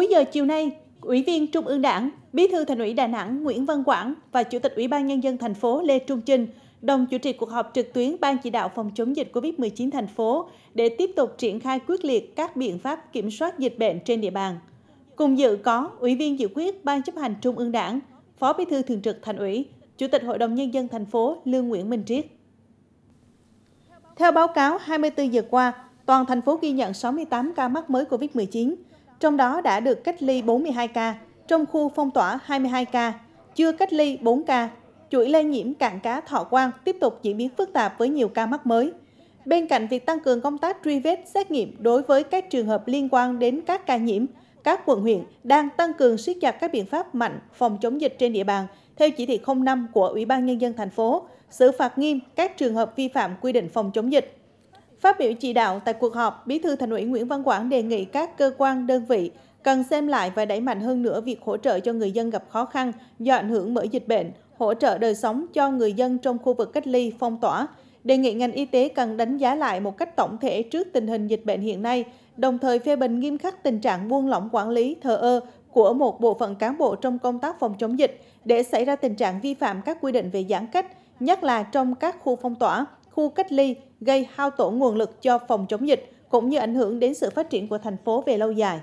cuối giờ chiều nay, Ủy viên Trung ương Đảng, Bí thư Thành ủy Đà Nẵng Nguyễn Văn Quảng và Chủ tịch Ủy ban Nhân dân thành phố Lê Trung Trinh đồng chủ trì cuộc họp trực tuyến Ban chỉ đạo phòng chống dịch COVID-19 thành phố để tiếp tục triển khai quyết liệt các biện pháp kiểm soát dịch bệnh trên địa bàn. Cùng dự có Ủy viên dự quyết Ban chấp hành Trung ương Đảng, Phó Bí thư Thường trực Thành ủy, Chủ tịch Hội đồng Nhân dân thành phố Lương Nguyễn Minh Triết. Theo báo cáo 24 giờ qua, toàn thành phố ghi nhận 68 ca mắc mới COVID-19, trong đó đã được cách ly 42 ca, trong khu phong tỏa 22 ca, chưa cách ly 4 ca. Chuỗi lây nhiễm cạn cá Thọ Quang tiếp tục diễn biến phức tạp với nhiều ca mắc mới. Bên cạnh việc tăng cường công tác truy vết xét nghiệm đối với các trường hợp liên quan đến các ca nhiễm, các quận huyện đang tăng cường siết chặt các biện pháp mạnh phòng chống dịch trên địa bàn theo chỉ thị 05 của Ủy ban nhân dân thành phố, xử phạt nghiêm các trường hợp vi phạm quy định phòng chống dịch. Phát biểu chỉ đạo tại cuộc họp, Bí thư Thành ủy Nguyễn Văn Quảng đề nghị các cơ quan, đơn vị cần xem lại và đẩy mạnh hơn nữa việc hỗ trợ cho người dân gặp khó khăn do ảnh hưởng bởi dịch bệnh, hỗ trợ đời sống cho người dân trong khu vực cách ly, phong tỏa. Đề nghị ngành y tế cần đánh giá lại một cách tổng thể trước tình hình dịch bệnh hiện nay, đồng thời phê bình nghiêm khắc tình trạng buông lỏng quản lý, thờ ơ của một bộ phận cán bộ trong công tác phòng chống dịch để xảy ra tình trạng vi phạm các quy định về giãn cách, nhất là trong các khu phong tỏa, khu cách ly gây hao tổn nguồn lực cho phòng chống dịch cũng như ảnh hưởng đến sự phát triển của thành phố về lâu dài